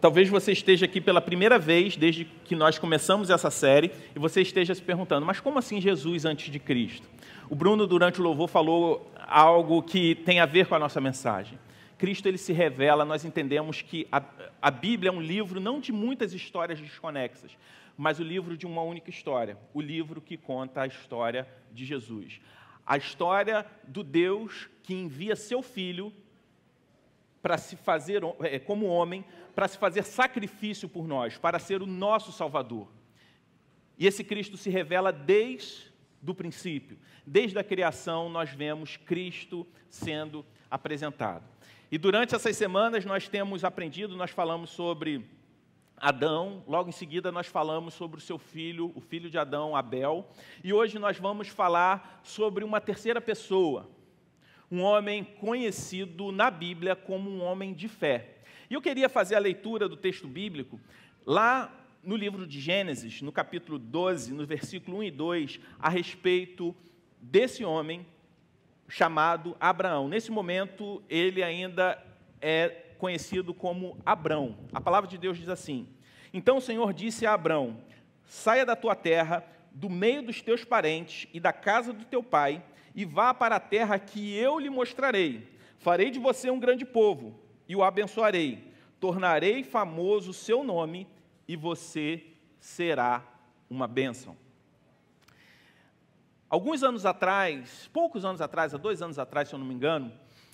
Talvez você esteja aqui pela primeira vez desde que nós começamos essa série e você esteja se perguntando, mas como assim Jesus antes de Cristo? O Bruno, durante o louvor, falou algo que tem a ver com a nossa mensagem. Cristo ele se revela, nós entendemos que a, a Bíblia é um livro não de muitas histórias desconexas, mas o livro de uma única história, o livro que conta a história de Jesus. A história do Deus que envia seu filho para se fazer é, como homem, para se fazer sacrifício por nós, para ser o nosso Salvador. E esse Cristo se revela desde o princípio. Desde a criação nós vemos Cristo sendo apresentado. E durante essas semanas nós temos aprendido, nós falamos sobre Adão, logo em seguida nós falamos sobre o seu filho, o filho de Adão, Abel, e hoje nós vamos falar sobre uma terceira pessoa, um homem conhecido na Bíblia como um homem de fé. E eu queria fazer a leitura do texto bíblico lá no livro de Gênesis, no capítulo 12, no versículo 1 e 2, a respeito desse homem chamado Abraão. Nesse momento, ele ainda é conhecido como Abrão. A palavra de Deus diz assim: Então o Senhor disse a Abrão: Saia da tua terra, do meio dos teus parentes e da casa do teu pai e vá para a terra que eu lhe mostrarei. Farei de você um grande povo e o abençoarei. Tornarei famoso o seu nome e você será uma bênção. Alguns anos atrás, poucos anos atrás, há dois anos atrás, se eu não me engano,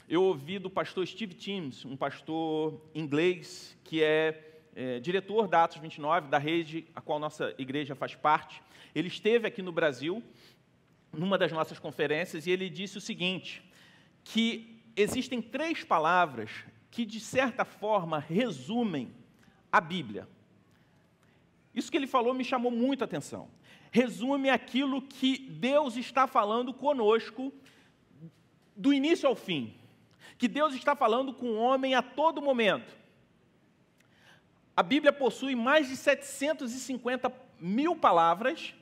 eu ouvi do pastor Steve Timms, um pastor inglês que é, é, diretor da Atos 29, da rede a qual nossa igreja faz parte. Ele esteve aqui no Brasil numa das nossas conferências e ele disse o seguinte: que existem três palavras que, de certa forma, resumem a Bíblia. Isso que ele falou me chamou muita atenção. Resume aquilo que Deus está falando conosco do início ao fim. Que Deus está falando com o homem a todo momento. A Bíblia possui mais de 750 mil palavras,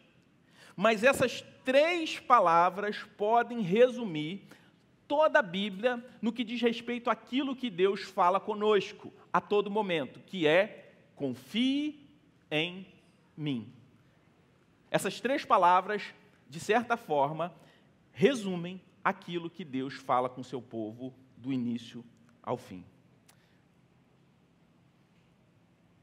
mas essas três palavras podem resumir toda a Bíblia no que diz respeito àquilo que Deus fala conosco a todo momento, que é confie em mim. Essas três palavras, de certa forma, resumem aquilo que Deus fala com seu povo do início ao fim.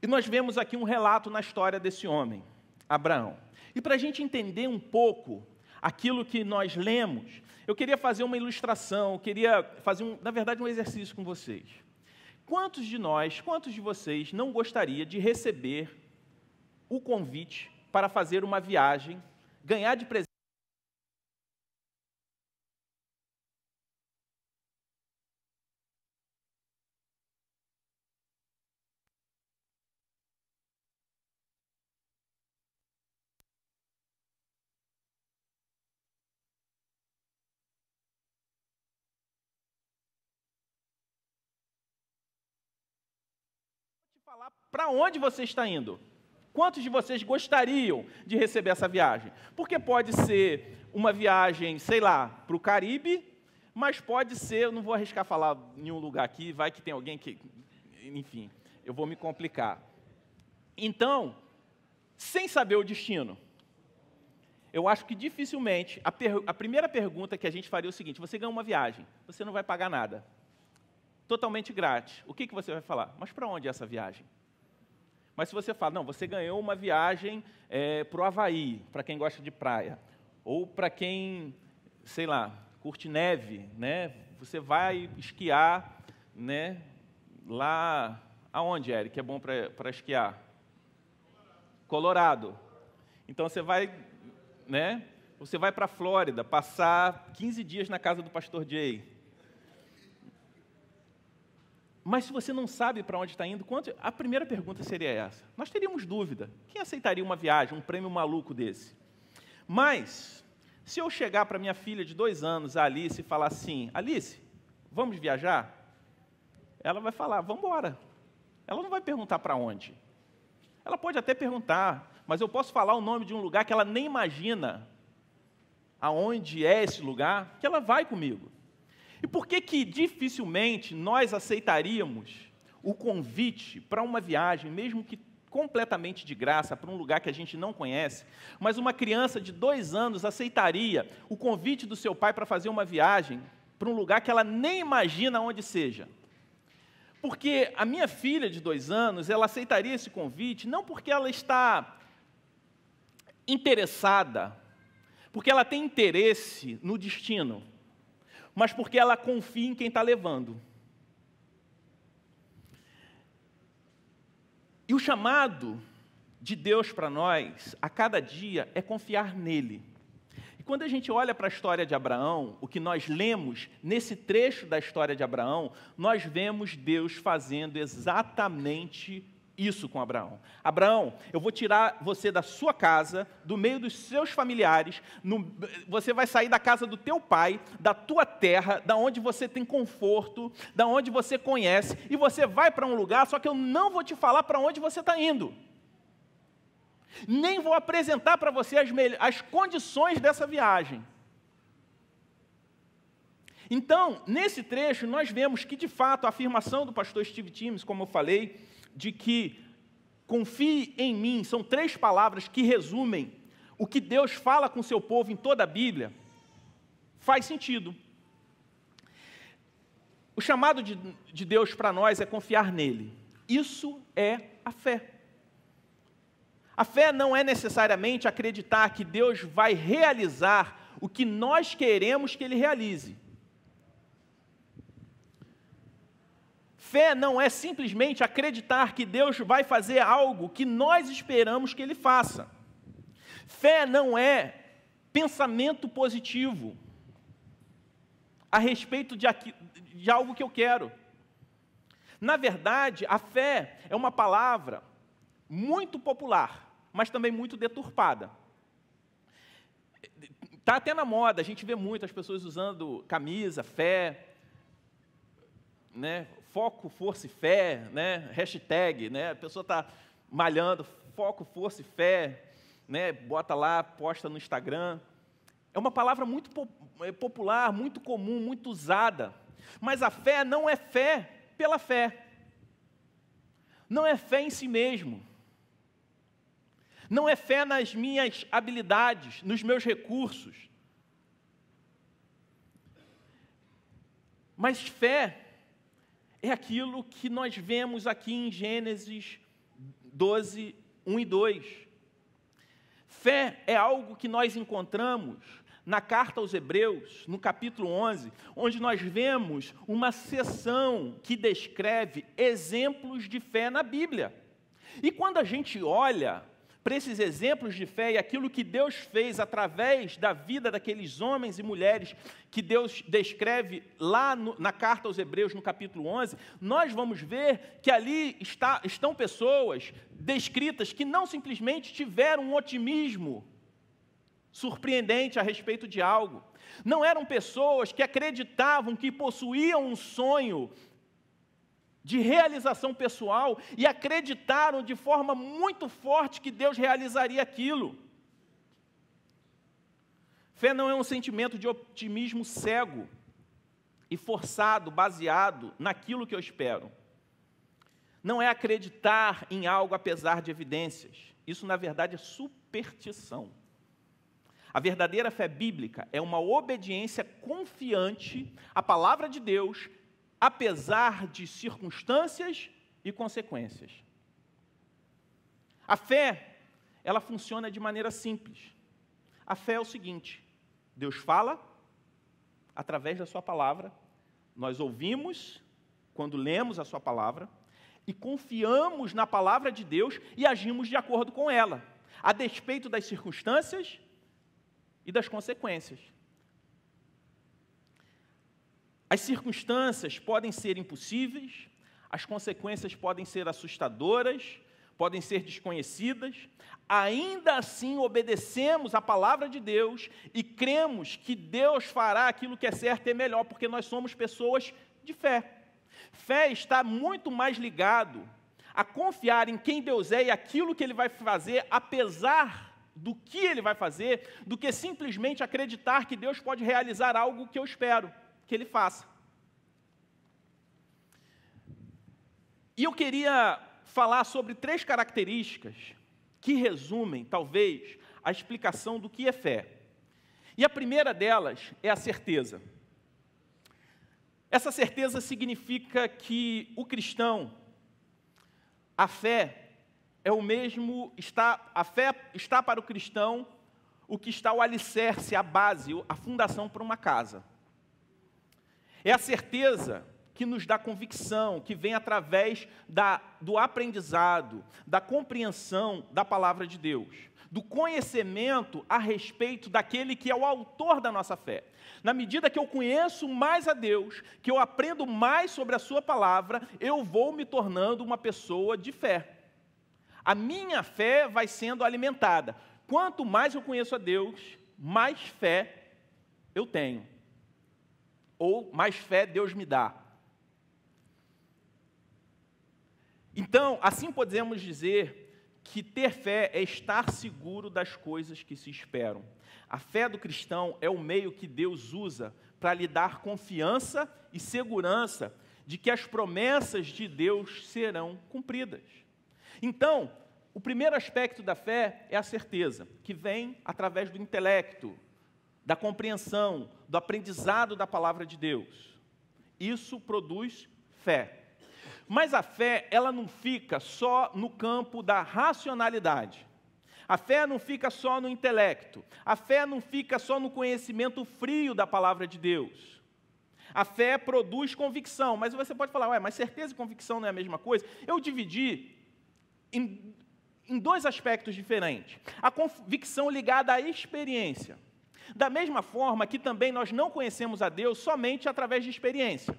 E nós vemos aqui um relato na história desse homem, Abraão. E para a gente entender um pouco aquilo que nós lemos. Eu queria fazer uma ilustração, eu queria fazer, um, na verdade, um exercício com vocês. Quantos de nós, quantos de vocês não gostaria de receber o convite para fazer uma viagem, ganhar de presente falar para onde você está indo. Quantos de vocês gostariam de receber essa viagem? Porque pode ser uma viagem, sei lá, para o Caribe, mas pode ser, não vou arriscar falar nenhum lugar aqui, vai que tem alguém que. Enfim, eu vou me complicar. Então, sem saber o destino, eu acho que dificilmente a, per, a primeira pergunta que a gente faria é o seguinte: você ganha uma viagem, você não vai pagar nada totalmente grátis. O que, que você vai falar? Mas para onde é essa viagem? Mas se você fala, não, você ganhou uma viagem é, para o Havaí, para quem gosta de praia, ou para quem, sei lá, curte neve, né? Você vai esquiar, né? Lá, aonde, Eric, é bom para esquiar? Colorado. Então você vai, né? Você vai para a Flórida, passar 15 dias na casa do pastor Jay, mas se você não sabe para onde está indo, quanto... a primeira pergunta seria essa. Nós teríamos dúvida. Quem aceitaria uma viagem, um prêmio maluco desse? Mas, se eu chegar para minha filha de dois anos, a Alice, e falar assim: Alice, vamos viajar? Ela vai falar: vamos embora. Ela não vai perguntar para onde. Ela pode até perguntar, mas eu posso falar o nome de um lugar que ela nem imagina aonde é esse lugar, que ela vai comigo. E por que que dificilmente nós aceitaríamos o convite para uma viagem, mesmo que completamente de graça, para um lugar que a gente não conhece, mas uma criança de dois anos aceitaria o convite do seu pai para fazer uma viagem para um lugar que ela nem imagina onde seja? Porque a minha filha de dois anos, ela aceitaria esse convite não porque ela está interessada, porque ela tem interesse no destino, mas porque ela confia em quem está levando. E o chamado de Deus para nós, a cada dia, é confiar nele. E quando a gente olha para a história de Abraão, o que nós lemos nesse trecho da história de Abraão, nós vemos Deus fazendo exatamente isso com Abraão. Abraão, eu vou tirar você da sua casa, do meio dos seus familiares, no, você vai sair da casa do teu pai, da tua terra, da onde você tem conforto, da onde você conhece, e você vai para um lugar, só que eu não vou te falar para onde você está indo. Nem vou apresentar para você as, as condições dessa viagem. Então, nesse trecho, nós vemos que, de fato, a afirmação do pastor Steve Timms, como eu falei, de que confie em mim, são três palavras que resumem o que Deus fala com seu povo em toda a Bíblia, faz sentido. O chamado de, de Deus para nós é confiar nele. Isso é a fé. A fé não é necessariamente acreditar que Deus vai realizar o que nós queremos que ele realize. Fé não é simplesmente acreditar que Deus vai fazer algo que nós esperamos que Ele faça. Fé não é pensamento positivo a respeito de, aqui, de algo que eu quero. Na verdade, a fé é uma palavra muito popular, mas também muito deturpada. Está até na moda, a gente vê muito as pessoas usando camisa, fé, né, foco, força e fé, né? hashtag, né? a pessoa está malhando, foco, força e fé, né? bota lá, posta no Instagram. É uma palavra muito é, popular, muito comum, muito usada. Mas a fé não é fé pela fé. Não é fé em si mesmo. Não é fé nas minhas habilidades, nos meus recursos. Mas fé é aquilo que nós vemos aqui em Gênesis 12, 1 e 2. Fé é algo que nós encontramos na carta aos Hebreus, no capítulo 11, onde nós vemos uma seção que descreve exemplos de fé na Bíblia. E quando a gente olha para esses exemplos de fé e aquilo que Deus fez através da vida daqueles homens e mulheres que Deus descreve lá no, na carta aos Hebreus, no capítulo 11, nós vamos ver que ali está, estão pessoas descritas que não simplesmente tiveram um otimismo surpreendente a respeito de algo. Não eram pessoas que acreditavam que possuíam um sonho de realização pessoal e acreditaram de forma muito forte que Deus realizaria aquilo. Fé não é um sentimento de otimismo cego e forçado, baseado naquilo que eu espero. Não é acreditar em algo apesar de evidências. Isso, na verdade, é superstição. A verdadeira fé bíblica é uma obediência confiante à palavra de Deus apesar de circunstâncias e consequências. A fé, ela funciona de maneira simples. A fé é o seguinte: Deus fala através da sua palavra, nós ouvimos quando lemos a sua palavra e confiamos na palavra de Deus e agimos de acordo com ela, a despeito das circunstâncias e das consequências. As circunstâncias podem ser impossíveis, as consequências podem ser assustadoras, podem ser desconhecidas, ainda assim obedecemos a palavra de Deus e cremos que Deus fará aquilo que é certo e é melhor, porque nós somos pessoas de fé. Fé está muito mais ligado a confiar em quem Deus é e aquilo que ele vai fazer, apesar do que ele vai fazer, do que simplesmente acreditar que Deus pode realizar algo que eu espero que ele faça. E eu queria falar sobre três características que resumem, talvez, a explicação do que é fé. E a primeira delas é a certeza. Essa certeza significa que o cristão, a fé é o mesmo, está, a fé está para o cristão o que está o alicerce, a base, a fundação para uma casa. É a certeza que nos dá convicção, que vem através da, do aprendizado, da compreensão da palavra de Deus, do conhecimento a respeito daquele que é o autor da nossa fé. Na medida que eu conheço mais a Deus, que eu aprendo mais sobre a Sua palavra, eu vou me tornando uma pessoa de fé. A minha fé vai sendo alimentada. Quanto mais eu conheço a Deus, mais fé eu tenho ou mais fé Deus me dá. Então, assim podemos dizer que ter fé é estar seguro das coisas que se esperam. A fé do cristão é o meio que Deus usa para lhe dar confiança e segurança de que as promessas de Deus serão cumpridas. Então, o primeiro aspecto da fé é a certeza, que vem através do intelecto, da compreensão, do aprendizado da palavra de Deus. Isso produz fé. Mas a fé, ela não fica só no campo da racionalidade. A fé não fica só no intelecto. A fé não fica só no conhecimento frio da palavra de Deus. A fé produz convicção. Mas você pode falar, ué, mas certeza e convicção não é a mesma coisa? Eu dividi em, em dois aspectos diferentes. A convicção ligada à experiência. Da mesma forma que também nós não conhecemos a Deus somente através de experiência,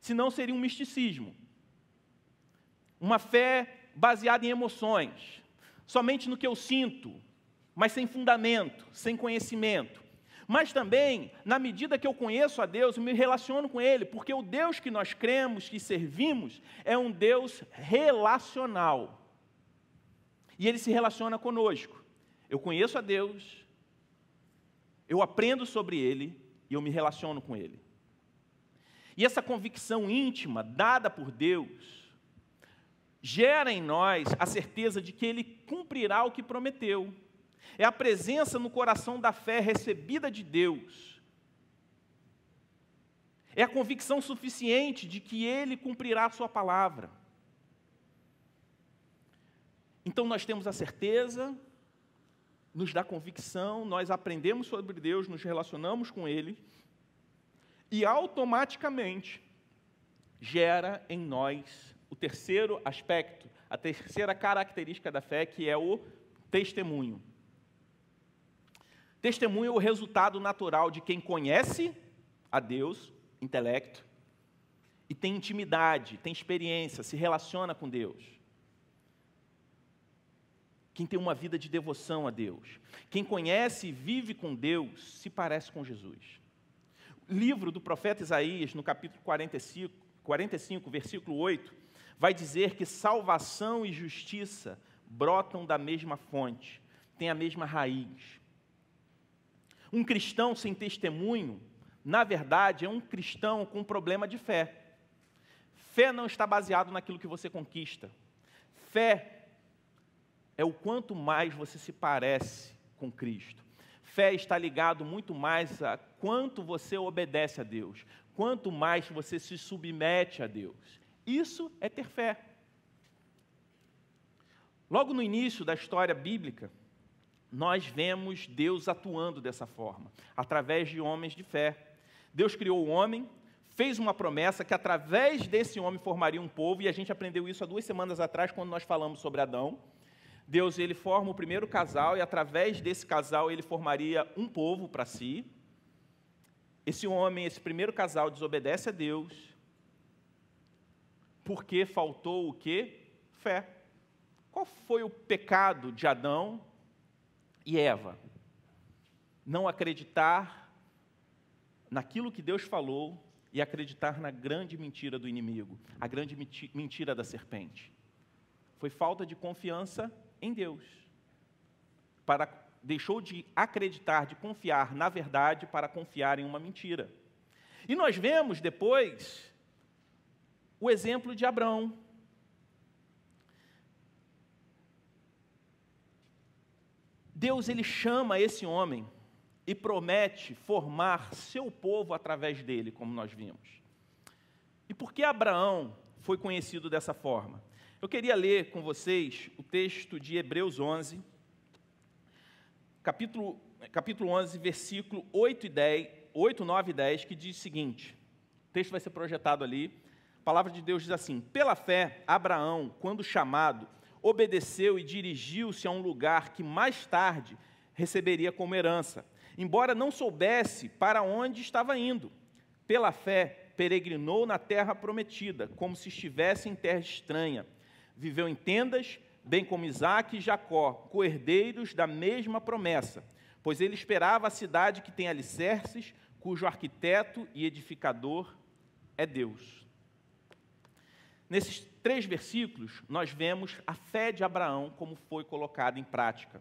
senão seria um misticismo, uma fé baseada em emoções, somente no que eu sinto, mas sem fundamento, sem conhecimento. Mas também, na medida que eu conheço a Deus, eu me relaciono com Ele, porque o Deus que nós cremos, que servimos, é um Deus relacional. E Ele se relaciona conosco. Eu conheço a Deus, eu aprendo sobre ele e eu me relaciono com ele. E essa convicção íntima dada por Deus gera em nós a certeza de que ele cumprirá o que prometeu. É a presença no coração da fé recebida de Deus. É a convicção suficiente de que ele cumprirá a sua palavra. Então nós temos a certeza nos dá convicção, nós aprendemos sobre Deus, nos relacionamos com Ele, e automaticamente gera em nós o terceiro aspecto, a terceira característica da fé, que é o testemunho. Testemunho é o resultado natural de quem conhece a Deus, intelecto, e tem intimidade, tem experiência, se relaciona com Deus quem tem uma vida de devoção a Deus, quem conhece e vive com Deus, se parece com Jesus. O livro do profeta Isaías, no capítulo 45, 45, versículo 8, vai dizer que salvação e justiça brotam da mesma fonte, têm a mesma raiz. Um cristão sem testemunho, na verdade, é um cristão com um problema de fé. Fé não está baseado naquilo que você conquista. Fé é o quanto mais você se parece com Cristo. Fé está ligado muito mais a quanto você obedece a Deus, quanto mais você se submete a Deus. Isso é ter fé. Logo no início da história bíblica, nós vemos Deus atuando dessa forma, através de homens de fé. Deus criou o homem, fez uma promessa que através desse homem formaria um povo, e a gente aprendeu isso há duas semanas atrás, quando nós falamos sobre Adão. Deus ele forma o primeiro casal e através desse casal ele formaria um povo para si. Esse homem, esse primeiro casal desobedece a Deus. Porque faltou o quê? Fé. Qual foi o pecado de Adão e Eva? Não acreditar naquilo que Deus falou e acreditar na grande mentira do inimigo, a grande mentira da serpente. Foi falta de confiança em Deus. Para, deixou de acreditar, de confiar na verdade para confiar em uma mentira. E nós vemos depois o exemplo de Abraão. Deus ele chama esse homem e promete formar seu povo através dele, como nós vimos. E porque Abraão foi conhecido dessa forma. Eu queria ler com vocês o texto de Hebreus 11, capítulo, capítulo 11, versículo 8, e 10, 8, 9 e 10, que diz o seguinte: o texto vai ser projetado ali. A palavra de Deus diz assim: Pela fé, Abraão, quando chamado, obedeceu e dirigiu-se a um lugar que mais tarde receberia como herança, embora não soubesse para onde estava indo. Pela fé, peregrinou na terra prometida, como se estivesse em terra estranha. Viveu em tendas, bem como Isaac e Jacó, coerdeiros da mesma promessa, pois ele esperava a cidade que tem alicerces, cujo arquiteto e edificador é Deus. Nesses três versículos, nós vemos a fé de Abraão como foi colocada em prática.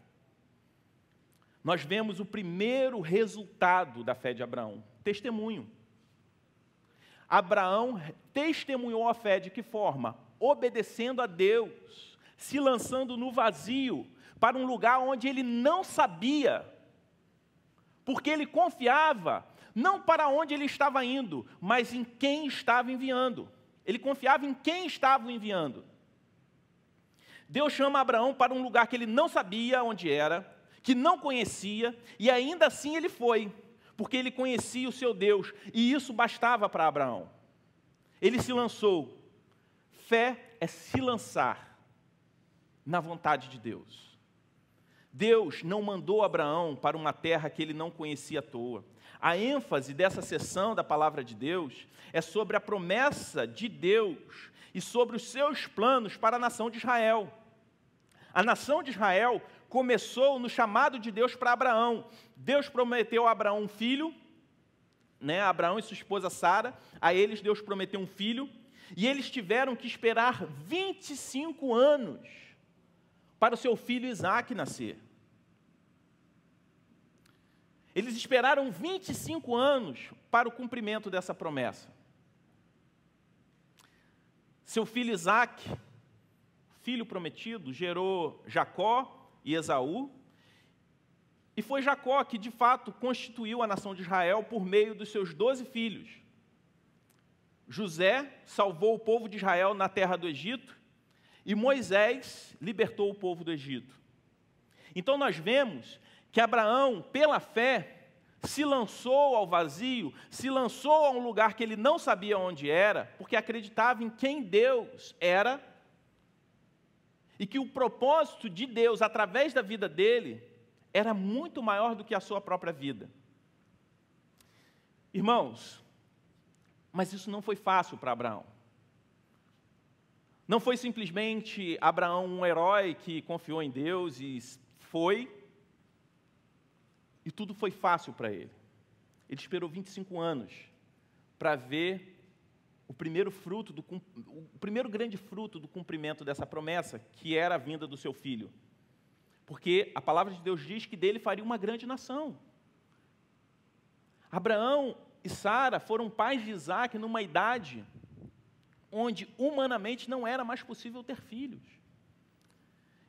Nós vemos o primeiro resultado da fé de Abraão: testemunho. Abraão testemunhou a fé de que forma? Obedecendo a Deus, se lançando no vazio, para um lugar onde ele não sabia, porque ele confiava não para onde ele estava indo, mas em quem estava enviando. Ele confiava em quem estava enviando. Deus chama Abraão para um lugar que ele não sabia onde era, que não conhecia, e ainda assim ele foi porque ele conhecia o seu Deus, e isso bastava para Abraão. Ele se lançou. Fé é se lançar na vontade de Deus. Deus não mandou Abraão para uma terra que ele não conhecia à toa. A ênfase dessa sessão da palavra de Deus é sobre a promessa de Deus e sobre os seus planos para a nação de Israel. A nação de Israel começou no chamado de Deus para Abraão. Deus prometeu a Abraão um filho, né? Abraão e sua esposa Sara, a eles Deus prometeu um filho, e eles tiveram que esperar 25 anos para o seu filho Isaac nascer. Eles esperaram 25 anos para o cumprimento dessa promessa. Seu filho Isaac, filho prometido, gerou Jacó, e Esaú. E foi Jacó que, de fato, constituiu a nação de Israel por meio dos seus doze filhos. José salvou o povo de Israel na terra do Egito e Moisés libertou o povo do Egito. Então nós vemos que Abraão, pela fé, se lançou ao vazio, se lançou a um lugar que ele não sabia onde era, porque acreditava em quem Deus era e que o propósito de Deus através da vida dele era muito maior do que a sua própria vida. Irmãos, mas isso não foi fácil para Abraão. Não foi simplesmente Abraão um herói que confiou em Deus e foi, e tudo foi fácil para ele. Ele esperou 25 anos para ver o primeiro fruto do o primeiro grande fruto do cumprimento dessa promessa, que era a vinda do seu filho. Porque a palavra de Deus diz que dele faria uma grande nação. Abraão e Sara foram pais de Isaac numa idade onde humanamente não era mais possível ter filhos.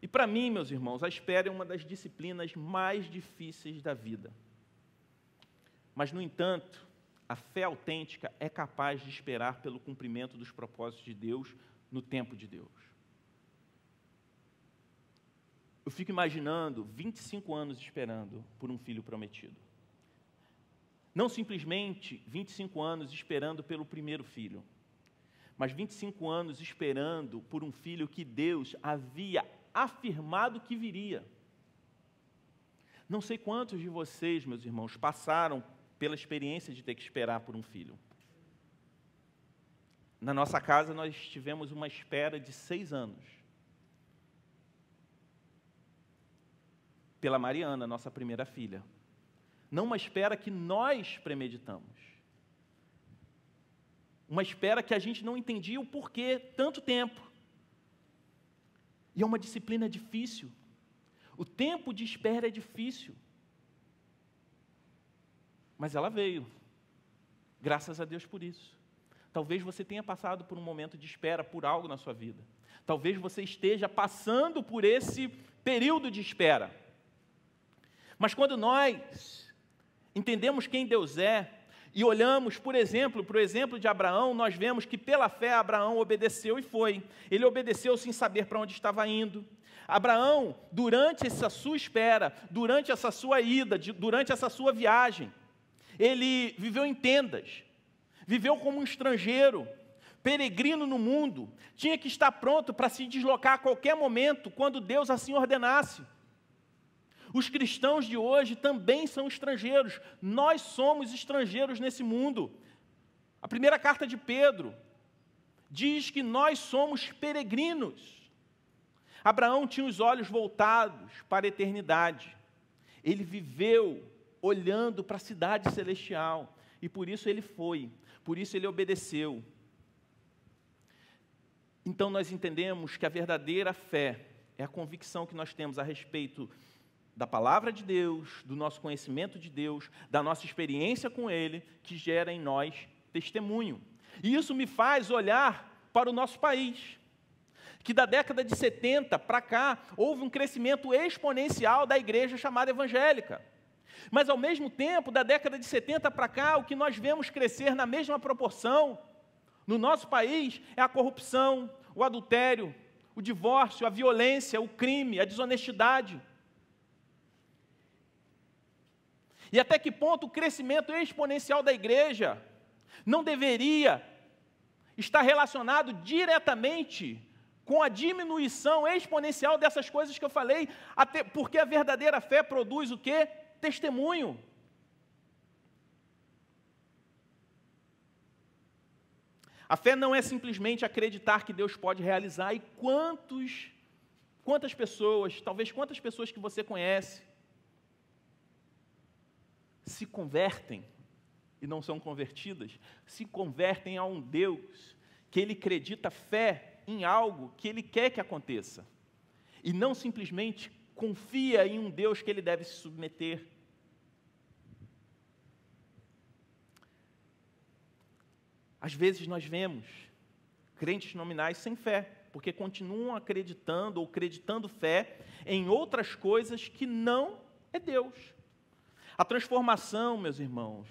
E para mim, meus irmãos, a espera é uma das disciplinas mais difíceis da vida. Mas, no entanto, a fé autêntica é capaz de esperar pelo cumprimento dos propósitos de Deus no tempo de Deus. Eu fico imaginando 25 anos esperando por um filho prometido. Não simplesmente 25 anos esperando pelo primeiro filho, mas 25 anos esperando por um filho que Deus havia afirmado que viria. Não sei quantos de vocês, meus irmãos, passaram pela experiência de ter que esperar por um filho. Na nossa casa, nós tivemos uma espera de seis anos. Pela Mariana, nossa primeira filha. Não uma espera que nós premeditamos. Uma espera que a gente não entendia o porquê, tanto tempo. E é uma disciplina difícil. O tempo de espera é difícil. Mas ela veio. Graças a Deus por isso. Talvez você tenha passado por um momento de espera por algo na sua vida. Talvez você esteja passando por esse período de espera. Mas quando nós entendemos quem Deus é e olhamos, por exemplo, para o exemplo de Abraão, nós vemos que pela fé Abraão obedeceu e foi. Ele obedeceu sem saber para onde estava indo. Abraão, durante essa sua espera, durante essa sua ida, durante essa sua viagem, ele viveu em tendas, viveu como um estrangeiro, peregrino no mundo, tinha que estar pronto para se deslocar a qualquer momento, quando Deus assim ordenasse. Os cristãos de hoje também são estrangeiros, nós somos estrangeiros nesse mundo. A primeira carta de Pedro diz que nós somos peregrinos. Abraão tinha os olhos voltados para a eternidade, ele viveu olhando para a cidade celestial. E por isso ele foi, por isso ele obedeceu. Então nós entendemos que a verdadeira fé é a convicção que nós temos a respeito da palavra de Deus, do nosso conhecimento de Deus, da nossa experiência com Ele, que gera em nós testemunho. E isso me faz olhar para o nosso país, que da década de 70 para cá houve um crescimento exponencial da igreja chamada evangélica. Mas ao mesmo tempo, da década de 70 para cá, o que nós vemos crescer na mesma proporção no nosso país é a corrupção, o adultério, o divórcio, a violência, o crime, a desonestidade. E até que ponto o crescimento exponencial da igreja não deveria estar relacionado diretamente com a diminuição exponencial dessas coisas que eu falei, até porque a verdadeira fé produz o quê? testemunho. A fé não é simplesmente acreditar que Deus pode realizar e quantos quantas pessoas, talvez quantas pessoas que você conhece se convertem e não são convertidas, se convertem a um Deus que ele acredita fé em algo que ele quer que aconteça. E não simplesmente confia em um Deus que ele deve se submeter. Às vezes nós vemos crentes nominais sem fé, porque continuam acreditando ou acreditando fé em outras coisas que não é Deus. A transformação, meus irmãos,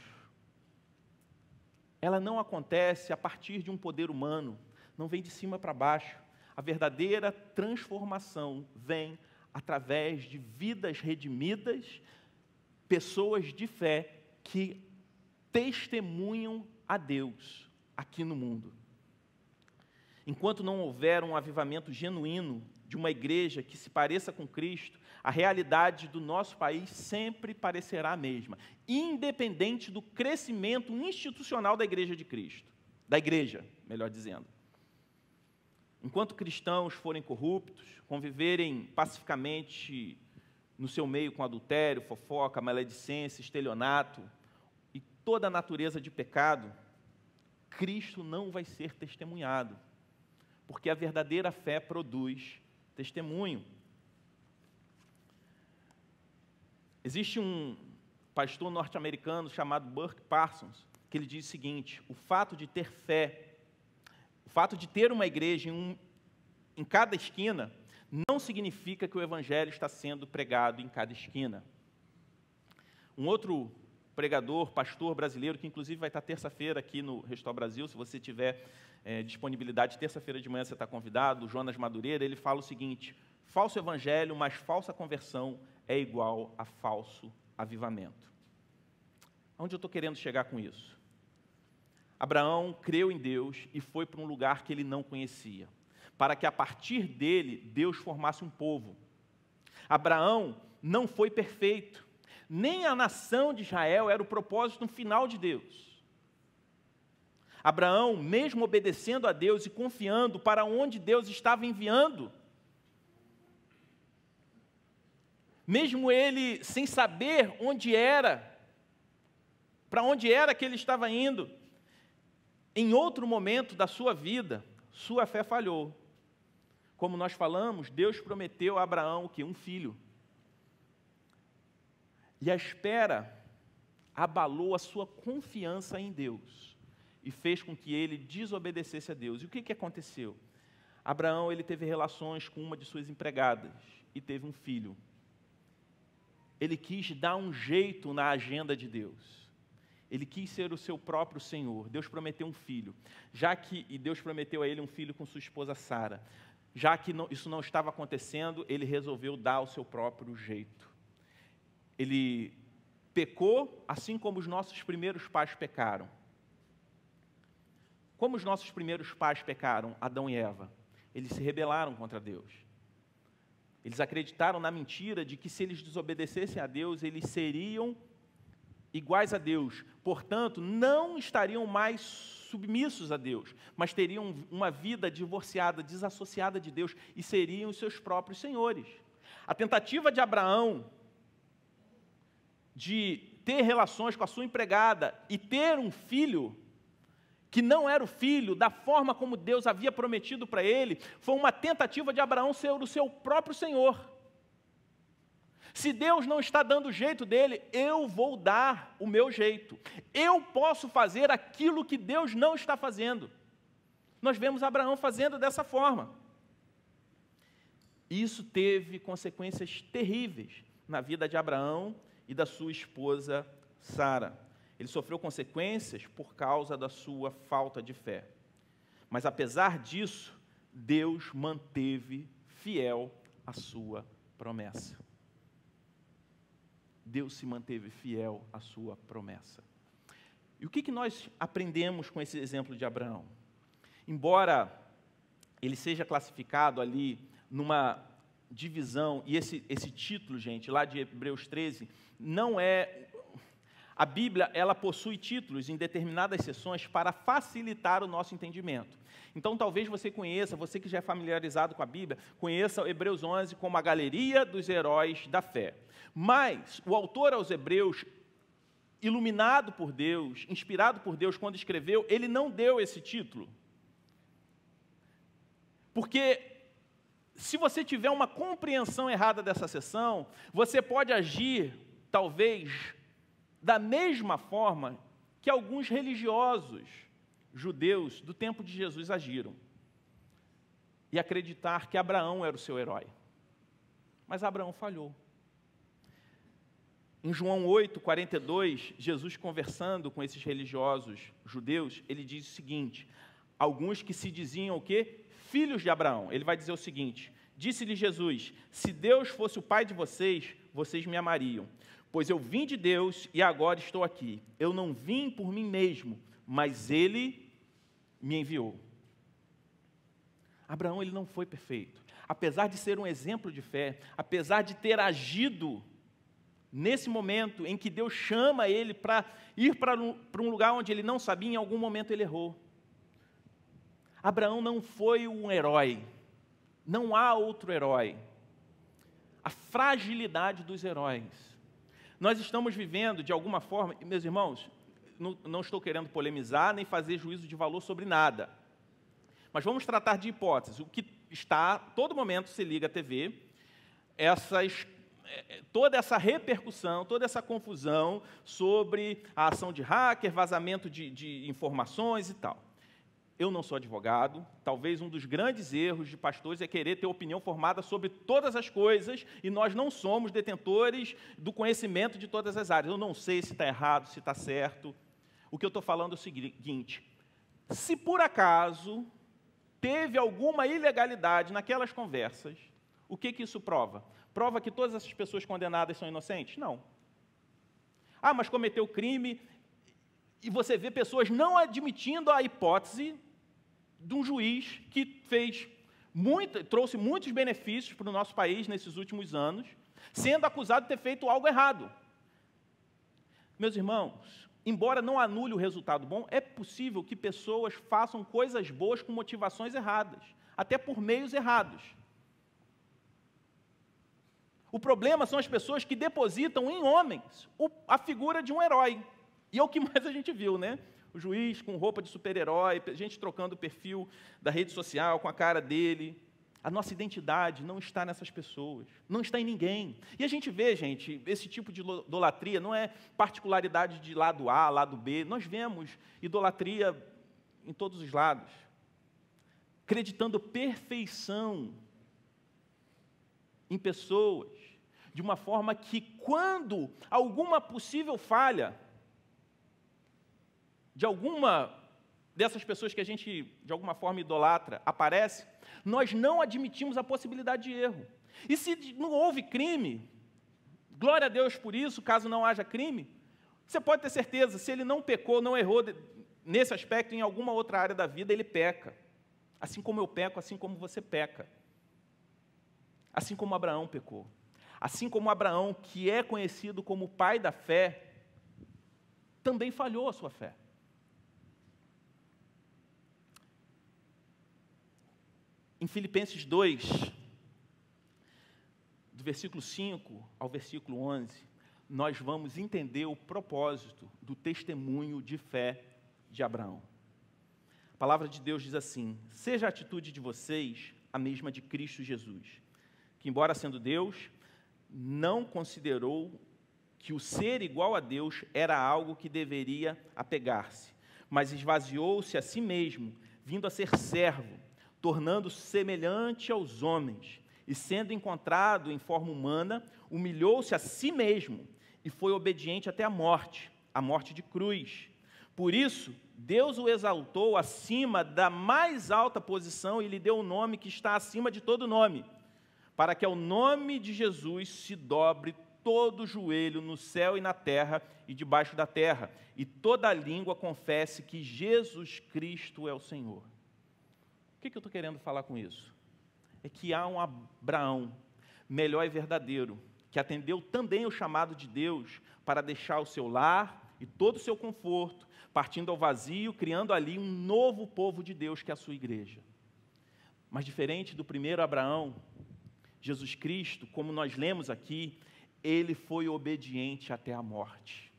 ela não acontece a partir de um poder humano, não vem de cima para baixo. A verdadeira transformação vem através de vidas redimidas, pessoas de fé que testemunham a Deus aqui no mundo. Enquanto não houver um avivamento genuíno de uma igreja que se pareça com Cristo, a realidade do nosso país sempre parecerá a mesma, independente do crescimento institucional da igreja de Cristo, da igreja, melhor dizendo. Enquanto cristãos forem corruptos, conviverem pacificamente no seu meio com adultério, fofoca, maledicência, estelionato e toda a natureza de pecado, Cristo não vai ser testemunhado, porque a verdadeira fé produz testemunho. Existe um pastor norte-americano chamado Burke Parsons que ele diz o seguinte: o fato de ter fé o fato de ter uma igreja em, um, em cada esquina não significa que o evangelho está sendo pregado em cada esquina. Um outro pregador, pastor brasileiro, que inclusive vai estar terça-feira aqui no Restau Brasil, se você tiver é, disponibilidade, terça-feira de manhã você está convidado, Jonas Madureira, ele fala o seguinte, falso evangelho, mas falsa conversão é igual a falso avivamento. Onde eu estou querendo chegar com isso? Abraão creu em Deus e foi para um lugar que ele não conhecia, para que a partir dele Deus formasse um povo. Abraão não foi perfeito, nem a nação de Israel era o propósito final de Deus. Abraão, mesmo obedecendo a Deus e confiando para onde Deus estava enviando, mesmo ele sem saber onde era, para onde era que ele estava indo, em outro momento da sua vida, sua fé falhou. Como nós falamos, Deus prometeu a Abraão que? Um filho. E a espera abalou a sua confiança em Deus e fez com que ele desobedecesse a Deus. E o que, que aconteceu? Abraão ele teve relações com uma de suas empregadas e teve um filho. Ele quis dar um jeito na agenda de Deus. Ele quis ser o seu próprio Senhor. Deus prometeu um filho. Já que e Deus prometeu a ele um filho com sua esposa Sara. Já que não, isso não estava acontecendo, ele resolveu dar o seu próprio jeito. Ele pecou, assim como os nossos primeiros pais pecaram. Como os nossos primeiros pais pecaram, Adão e Eva, eles se rebelaram contra Deus. Eles acreditaram na mentira de que se eles desobedecessem a Deus, eles seriam iguais a Deus, portanto, não estariam mais submissos a Deus, mas teriam uma vida divorciada, desassociada de Deus e seriam seus próprios senhores. A tentativa de Abraão de ter relações com a sua empregada e ter um filho que não era o filho da forma como Deus havia prometido para ele, foi uma tentativa de Abraão ser o seu próprio senhor. Se Deus não está dando o jeito dele, eu vou dar o meu jeito. Eu posso fazer aquilo que Deus não está fazendo. Nós vemos Abraão fazendo dessa forma. Isso teve consequências terríveis na vida de Abraão e da sua esposa Sara. Ele sofreu consequências por causa da sua falta de fé. Mas apesar disso, Deus manteve fiel a sua promessa. Deus se manteve fiel à sua promessa. E o que, que nós aprendemos com esse exemplo de Abraão? Embora ele seja classificado ali numa divisão, e esse, esse título, gente, lá de Hebreus 13, não é. A Bíblia, ela possui títulos em determinadas sessões para facilitar o nosso entendimento. Então, talvez você conheça, você que já é familiarizado com a Bíblia, conheça Hebreus 11 como a galeria dos heróis da fé. Mas o autor aos Hebreus, iluminado por Deus, inspirado por Deus quando escreveu, ele não deu esse título. Porque se você tiver uma compreensão errada dessa sessão, você pode agir, talvez, da mesma forma que alguns religiosos judeus do tempo de Jesus agiram e acreditar que Abraão era o seu herói. Mas Abraão falhou. Em João 8, 42, Jesus conversando com esses religiosos judeus, ele diz o seguinte: alguns que se diziam o quê? Filhos de Abraão. Ele vai dizer o seguinte: Disse-lhe Jesus: Se Deus fosse o pai de vocês, vocês me amariam, pois eu vim de Deus e agora estou aqui. Eu não vim por mim mesmo, mas ele me enviou. Abraão ele não foi perfeito. Apesar de ser um exemplo de fé, apesar de ter agido Nesse momento em que Deus chama ele para ir para um lugar onde ele não sabia, em algum momento ele errou. Abraão não foi um herói. Não há outro herói. A fragilidade dos heróis. Nós estamos vivendo, de alguma forma, meus irmãos, não, não estou querendo polemizar nem fazer juízo de valor sobre nada. Mas vamos tratar de hipóteses. O que está, todo momento se liga à TV, essas é, é, toda essa repercussão, toda essa confusão sobre a ação de hacker, vazamento de, de informações e tal. Eu não sou advogado, talvez um dos grandes erros de pastores é querer ter opinião formada sobre todas as coisas e nós não somos detentores do conhecimento de todas as áreas. Eu não sei se está errado, se está certo. O que eu estou falando é o seguinte: se por acaso teve alguma ilegalidade naquelas conversas, o que, que isso prova? prova que todas essas pessoas condenadas são inocentes? Não. Ah, mas cometeu crime. E você vê pessoas não admitindo a hipótese de um juiz que fez muito, trouxe muitos benefícios para o nosso país nesses últimos anos, sendo acusado de ter feito algo errado. Meus irmãos, embora não anule o resultado bom, é possível que pessoas façam coisas boas com motivações erradas, até por meios errados. O problema são as pessoas que depositam em homens a figura de um herói. E é o que mais a gente viu, né? O juiz com roupa de super-herói, gente trocando o perfil da rede social com a cara dele. A nossa identidade não está nessas pessoas, não está em ninguém. E a gente vê, gente, esse tipo de idolatria não é particularidade de lado A, lado B. Nós vemos idolatria em todos os lados, acreditando perfeição em pessoas de uma forma que, quando alguma possível falha de alguma dessas pessoas que a gente, de alguma forma, idolatra, aparece, nós não admitimos a possibilidade de erro. E se não houve crime, glória a Deus por isso, caso não haja crime, você pode ter certeza, se ele não pecou, não errou nesse aspecto, em alguma outra área da vida, ele peca. Assim como eu peco, assim como você peca. Assim como Abraão pecou. Assim como Abraão, que é conhecido como o pai da fé, também falhou a sua fé. Em Filipenses 2, do versículo 5 ao versículo 11, nós vamos entender o propósito do testemunho de fé de Abraão. A palavra de Deus diz assim: Seja a atitude de vocês a mesma de Cristo Jesus, que, embora sendo Deus, não considerou que o ser igual a Deus era algo que deveria apegar-se, mas esvaziou-se a si mesmo, vindo a ser servo, tornando-se semelhante aos homens, e sendo encontrado em forma humana, humilhou-se a si mesmo e foi obediente até a morte, a morte de cruz. Por isso, Deus o exaltou acima da mais alta posição e lhe deu o um nome que está acima de todo nome para que ao nome de Jesus se dobre todo joelho no céu e na terra e debaixo da terra, e toda língua confesse que Jesus Cristo é o Senhor. O que, que eu estou querendo falar com isso? É que há um Abraão melhor e verdadeiro, que atendeu também o chamado de Deus para deixar o seu lar e todo o seu conforto, partindo ao vazio, criando ali um novo povo de Deus que é a sua igreja. Mas diferente do primeiro Abraão, Jesus Cristo, como nós lemos aqui, ele foi obediente até a morte.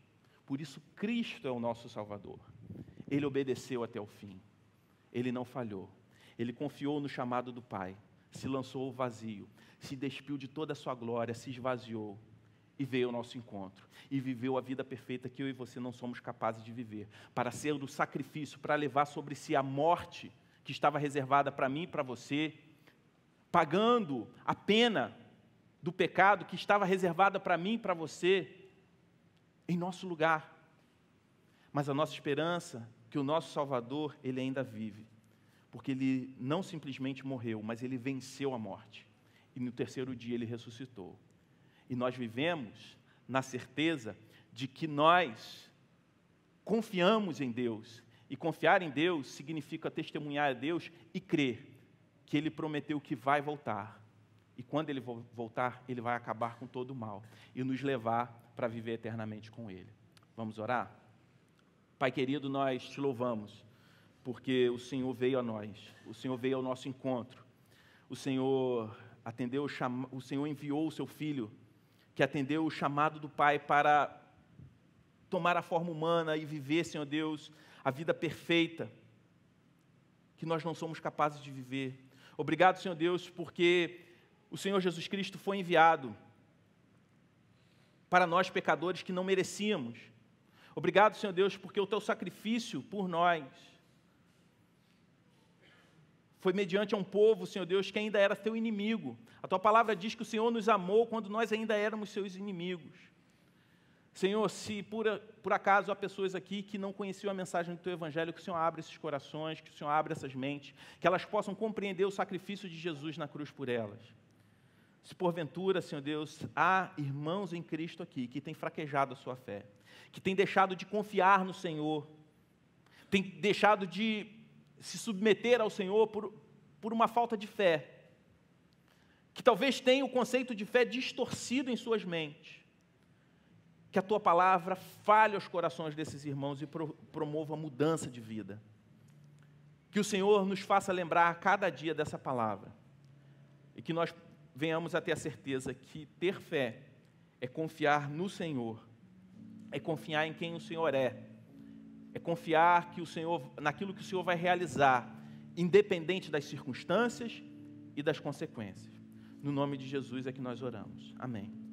Por isso, Cristo é o nosso Salvador. Ele obedeceu até o fim. Ele não falhou. Ele confiou no chamado do Pai, se lançou ao vazio, se despiu de toda a sua glória, se esvaziou e veio ao nosso encontro e viveu a vida perfeita que eu e você não somos capazes de viver, para ser do sacrifício, para levar sobre si a morte que estava reservada para mim e para você pagando a pena do pecado que estava reservada para mim e para você, em nosso lugar. Mas a nossa esperança que o nosso Salvador, ele ainda vive, porque ele não simplesmente morreu, mas ele venceu a morte. E no terceiro dia ele ressuscitou. E nós vivemos na certeza de que nós confiamos em Deus. E confiar em Deus significa testemunhar a Deus e crer que ele prometeu que vai voltar. E quando ele voltar, ele vai acabar com todo o mal e nos levar para viver eternamente com ele. Vamos orar? Pai querido, nós te louvamos, porque o Senhor veio a nós, o Senhor veio ao nosso encontro, o Senhor atendeu, o Senhor enviou o seu filho, que atendeu o chamado do Pai para tomar a forma humana e viver, Senhor Deus, a vida perfeita que nós não somos capazes de viver Obrigado, Senhor Deus, porque o Senhor Jesus Cristo foi enviado para nós pecadores que não merecíamos. Obrigado, Senhor Deus, porque o teu sacrifício por nós foi mediante um povo, Senhor Deus, que ainda era teu inimigo. A tua palavra diz que o Senhor nos amou quando nós ainda éramos seus inimigos. Senhor, se por, por acaso há pessoas aqui que não conheciam a mensagem do teu evangelho, que o Senhor abra esses corações, que o Senhor abra essas mentes, que elas possam compreender o sacrifício de Jesus na cruz por elas. Se porventura, Senhor Deus, há irmãos em Cristo aqui que têm fraquejado a sua fé, que têm deixado de confiar no Senhor, têm deixado de se submeter ao Senhor por, por uma falta de fé, que talvez tenham o conceito de fé distorcido em suas mentes que a tua palavra fale aos corações desses irmãos e pro, promova mudança de vida. Que o Senhor nos faça lembrar a cada dia dessa palavra e que nós venhamos a ter a certeza que ter fé é confiar no Senhor, é confiar em quem o Senhor é, é confiar que o Senhor naquilo que o Senhor vai realizar, independente das circunstâncias e das consequências. No nome de Jesus é que nós oramos. Amém.